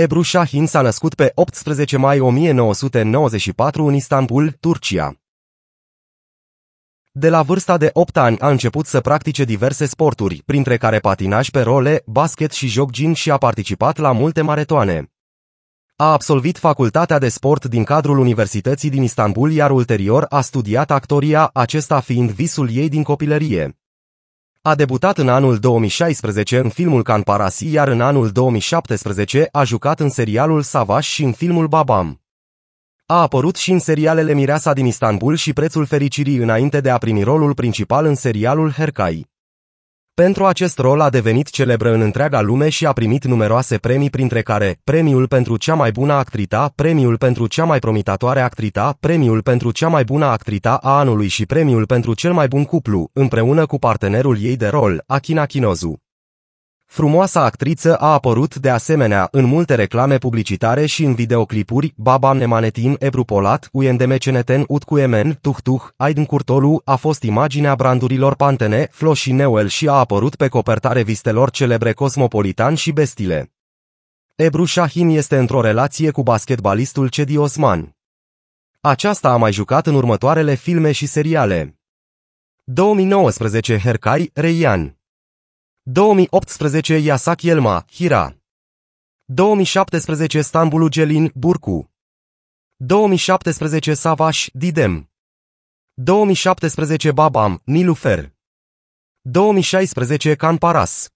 Ebru Șahin s-a născut pe 18 mai 1994 în Istanbul, Turcia. De la vârsta de 8 ani a început să practice diverse sporturi, printre care patinaj pe role, basket și joc gin și a participat la multe maretoane. A absolvit facultatea de sport din cadrul Universității din Istanbul, iar ulterior a studiat actoria, acesta fiind visul ei din copilărie. A debutat în anul 2016 în filmul Can Parasi, iar în anul 2017 a jucat în serialul Savas și în filmul Babam. A apărut și în serialele Mireasa din Istanbul și Prețul Fericirii înainte de a primi rolul principal în serialul Hercai. Pentru acest rol a devenit celebră în întreaga lume și a primit numeroase premii printre care premiul pentru cea mai bună actrita, premiul pentru cea mai promitătoare actrita, premiul pentru cea mai bună actrita a anului și premiul pentru cel mai bun cuplu, împreună cu partenerul ei de rol, Akina Kinozu. Frumoasa actriță a apărut de asemenea în multe reclame publicitare și în videoclipuri Baba Nemanetin Ebrupolat, Ceneten, Utcuemen, Tuhtuh, Aidn Curtolu a fost imaginea brandurilor Pantene, Flo și Neuel și a apărut pe coperta revistelor celebre Cosmopolitan și Bestile. Ebru Shahin este într-o relație cu basketbalistul Cedi Osman. Aceasta a mai jucat în următoarele filme și seriale. 2019 Hercai, Reian 2018 Iasac Elma, Hira. 2017 Stambulu Gelin, Burcu. 2017 Savaș, Didem. 2017 Babam, Nilufer. 2016 Canparas.